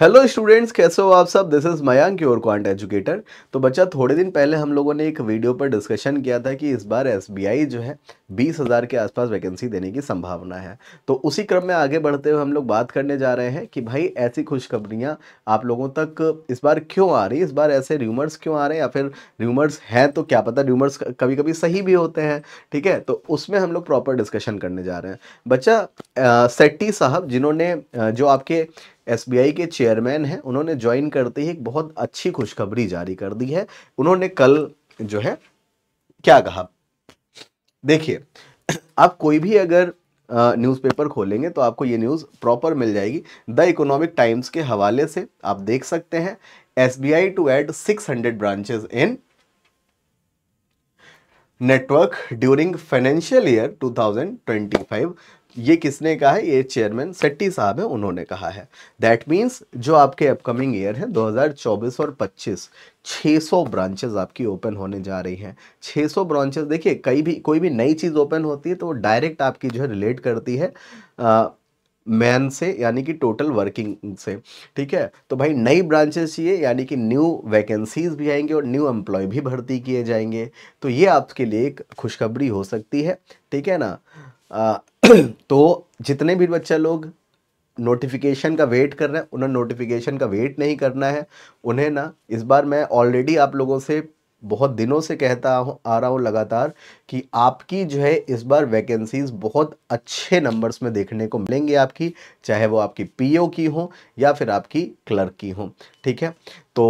hello students कैसे हो आप सब this is Mayank your quant educator तो बच्चा थोड़े दिन पहले हम लोगों ने एक वीडियो पर डिस्कशन किया था कि इस बार एसबीआई जो है बीस हज़ार के आसपास वैकेंसी देने की संभावना है तो उसी क्रम में आगे बढ़ते हुए हम लोग बात करने जा रहे हैं कि भाई ऐसी खुशखबरियाँ आप लोगों तक इस बार क्यों आ रही इस बार ऐसे र्यूमर्स क्यों आ रहे हैं या फिर र्यूमर्स हैं तो क्या पता र्यूमर्स कभी कभी सही भी होते हैं ठीक है तो उसमें हम लोग प्रॉपर डिस्कशन करने जा रहे हैं बच्चा सेट्टी साहब जिन्होंने जो आपके एसबीआई के चेयरमैन हैं उन्होंने ज्वाइन करते ही एक बहुत अच्छी खुशखबरी जारी कर दी है उन्होंने कल जो है क्या कहा देखिए आप कोई भी अगर न्यूज़पेपर खोलेंगे तो आपको ये न्यूज़ प्रॉपर मिल जाएगी द इकोनॉमिक टाइम्स के हवाले से आप देख सकते हैं S B I to add six hundred branches in network during financial year 2025 ये किसने कहा है ये चेयरमैन सेट्टी साहब हैं उन्होंने कहा है दैट मीन्स जो आपके अपकमिंग ईयर हैं 2024 और 25 600 ब्रांचेस आपकी ओपन होने जा रही हैं 600 ब्रांचेस देखिए कई भी कोई भी नई चीज़ ओपन होती है तो वो डायरेक्ट आपकी जो है रिलेट करती है मैन से यानी कि टोटल वर्किंग से ठीक है तो भाई नई ब्रांचेस चाहिए यानी कि न्यू वैकेंसीज भी आएंगे और न्यू एम्प्लॉय भी भर्ती किए जाएंगे तो ये आपके लिए एक खुशखबरी हो सकती है ठीक है ना तो जितने भी बच्चा लोग नोटिफिकेशन का वेट कर रहे हैं उन्हें नोटिफिकेशन का वेट नहीं करना है उन्हें ना इस बार मैं ऑलरेडी आप लोगों से बहुत दिनों से कहता हूँ आ रहा हूँ लगातार कि आपकी जो है इस बार वैकेंसीज़ बहुत अच्छे नंबर्स में देखने को मिलेंगी आपकी चाहे वो आपकी पीओ की हो या फिर आपकी क्लर्क की हो ठीक है तो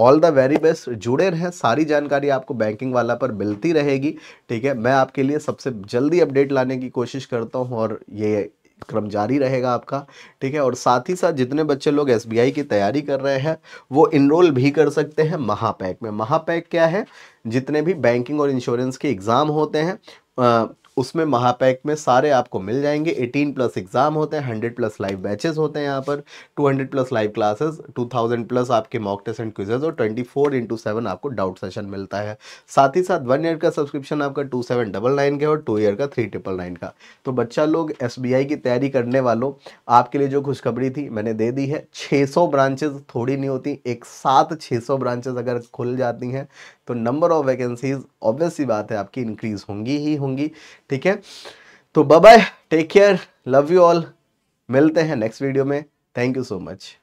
ऑल द वेरी बेस्ट जुड़े रहें सारी जानकारी आपको बैंकिंग वाला पर मिलती रहेगी ठीक है मैं आपके लिए सबसे जल्दी अपडेट लाने की कोशिश करता हूँ और ये क्रम जारी रहेगा आपका ठीक है और साथ ही साथ जितने बच्चे लोग एस की तैयारी कर रहे हैं वो इनरोल भी कर सकते हैं महापैक में महापैक क्या है जितने भी बैंकिंग और इंश्योरेंस के एग्ज़ाम होते हैं उसमें महापैक में सारे आपको मिल जाएंगे 18 प्लस एग्ज़ाम होते हैं 100 प्लस लाइव बैचेस होते हैं यहाँ पर 200 प्लस लाइव क्लासेस 2000 प्लस आपके मॉक टेस्ट एंड क्विजेज और 24 फोर इंटू सेवन आपको डाउट सेशन मिलता है साथ ही साथ वन ईयर का सब्सक्रिप्शन आपका टू सेवन डबल नाइन का और टू ईयर का थ्री ट्रिपल नाइन का तो बच्चा लोग एस की तैयारी करने वालों आपके लिए जो खुशखबरी थी मैंने दे दी है छः ब्रांचेज थोड़ी नहीं होती एक साथ छः ब्रांचेज अगर खुल जाती हैं तो नंबर ऑफ वैकेंसीज ऑब्वियस बात है आपकी इंक्रीज़ होंगी ही होंगी ठीक है तो bye take care love you all मिलते हैं नेक्स्ट वीडियो में थैंक यू सो मच